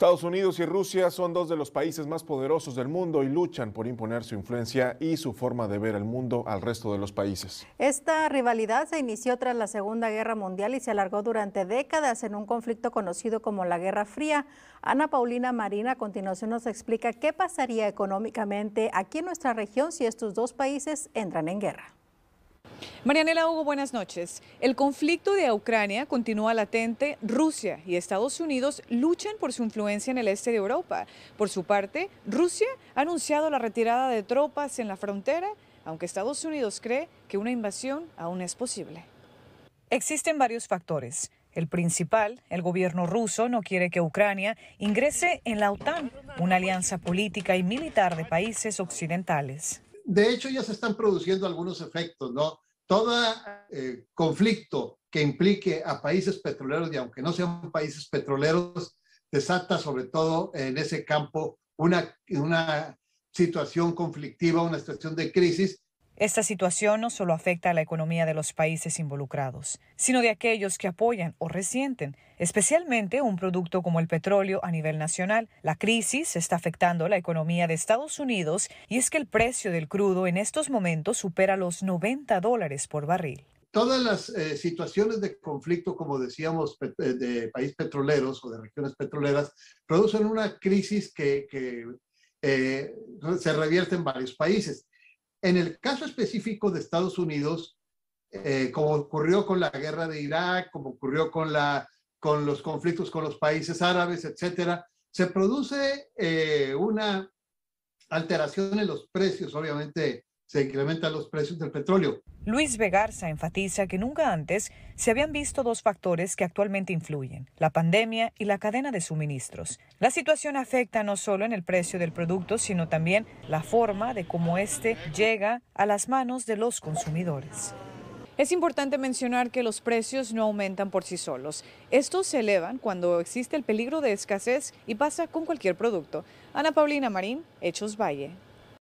Estados Unidos y Rusia son dos de los países más poderosos del mundo y luchan por imponer su influencia y su forma de ver el mundo al resto de los países. Esta rivalidad se inició tras la Segunda Guerra Mundial y se alargó durante décadas en un conflicto conocido como la Guerra Fría. Ana Paulina Marina a continuación nos explica qué pasaría económicamente aquí en nuestra región si estos dos países entran en guerra. Marianela Hugo, buenas noches. El conflicto de Ucrania continúa latente. Rusia y Estados Unidos luchan por su influencia en el este de Europa. Por su parte, Rusia ha anunciado la retirada de tropas en la frontera, aunque Estados Unidos cree que una invasión aún es posible. Existen varios factores. El principal, el gobierno ruso, no quiere que Ucrania ingrese en la OTAN, una alianza política y militar de países occidentales. De hecho, ya se están produciendo algunos efectos, ¿no? todo eh, conflicto que implique a países petroleros y aunque no sean países petroleros, desata sobre todo en ese campo una, una situación conflictiva, una situación de crisis esta situación no solo afecta a la economía de los países involucrados, sino de aquellos que apoyan o resienten, especialmente un producto como el petróleo a nivel nacional. La crisis está afectando la economía de Estados Unidos y es que el precio del crudo en estos momentos supera los 90 dólares por barril todas las eh, situaciones de conflicto, como decíamos, eh, de países petroleros o de regiones petroleras, producen una crisis que, eh, se revierte en varios países. En el caso específico de Estados Unidos, eh, como ocurrió con la guerra de Irak, como ocurrió con, los conflictos con los países árabes, etcétera, se produce eh, una alteración en los precios, obviamente, se incrementan los precios del petróleo. Luis Vegarza enfatiza que nunca antes se habían visto dos factores que actualmente influyen, la pandemia y la cadena de suministros. La situación afecta no solo en el precio del producto, sino también la forma de cómo éste llega a las manos de los consumidores. Es importante mencionar que los precios no aumentan por sí solos. Estos se elevan cuando existe el peligro de escasez y pasa con cualquier producto. Ana Paulina Marín, Hechos Valle.